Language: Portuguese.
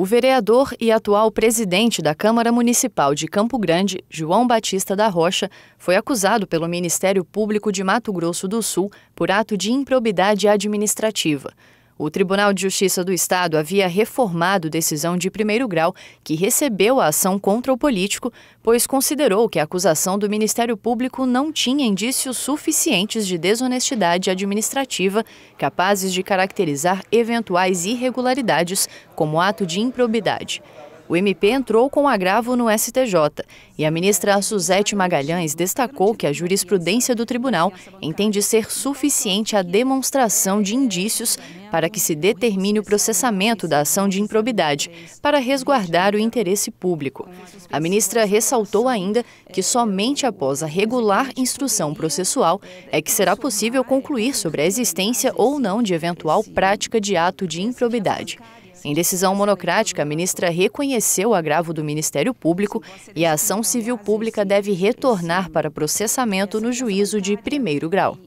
O vereador e atual presidente da Câmara Municipal de Campo Grande, João Batista da Rocha, foi acusado pelo Ministério Público de Mato Grosso do Sul por ato de improbidade administrativa. O Tribunal de Justiça do Estado havia reformado decisão de primeiro grau que recebeu a ação contra o político, pois considerou que a acusação do Ministério Público não tinha indícios suficientes de desonestidade administrativa capazes de caracterizar eventuais irregularidades como ato de improbidade. O MP entrou com agravo no STJ e a ministra Suzete Magalhães destacou que a jurisprudência do tribunal entende ser suficiente a demonstração de indícios para que se determine o processamento da ação de improbidade, para resguardar o interesse público. A ministra ressaltou ainda que somente após a regular instrução processual é que será possível concluir sobre a existência ou não de eventual prática de ato de improbidade. Em decisão monocrática, a ministra reconheceu o agravo do Ministério Público e a ação civil pública deve retornar para processamento no juízo de primeiro grau.